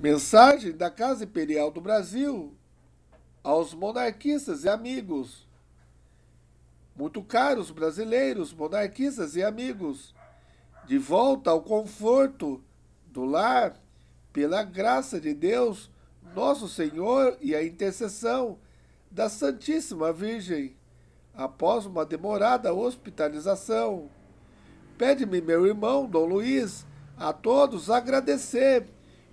Mensagem da Casa Imperial do Brasil aos monarquistas e amigos. Muito caros brasileiros, monarquistas e amigos, de volta ao conforto do lar, pela graça de Deus, nosso Senhor e a intercessão da Santíssima Virgem, após uma demorada hospitalização. Pede-me, meu irmão, Dom Luiz, a todos agradecer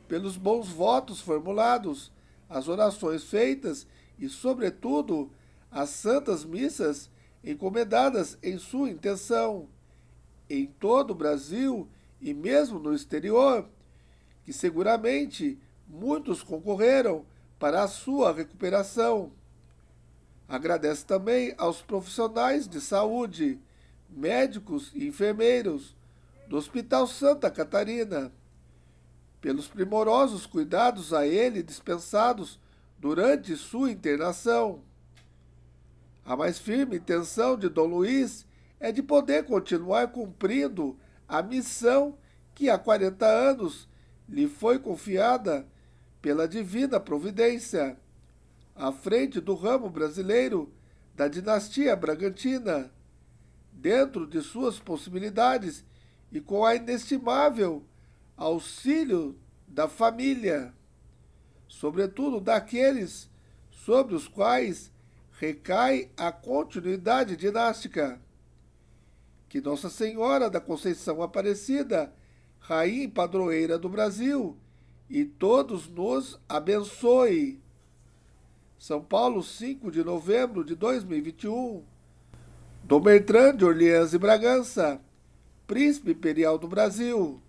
pelos bons votos formulados, as orações feitas e, sobretudo, as santas missas encomendadas em sua intenção, em todo o Brasil e mesmo no exterior, que seguramente muitos concorreram para a sua recuperação. Agradece também aos profissionais de saúde, médicos e enfermeiros do Hospital Santa Catarina pelos primorosos cuidados a ele dispensados durante sua internação. A mais firme intenção de Dom Luís é de poder continuar cumprindo a missão que há 40 anos lhe foi confiada pela divina providência, à frente do ramo brasileiro da dinastia Bragantina, dentro de suas possibilidades e com a inestimável auxílio da família, sobretudo daqueles sobre os quais recai a continuidade dinástica. Que Nossa Senhora da Conceição Aparecida, Rainha e Padroeira do Brasil, e todos nos abençoe. São Paulo, 5 de novembro de 2021. Dom Bertrand de Orleans e Bragança, Príncipe Imperial do Brasil.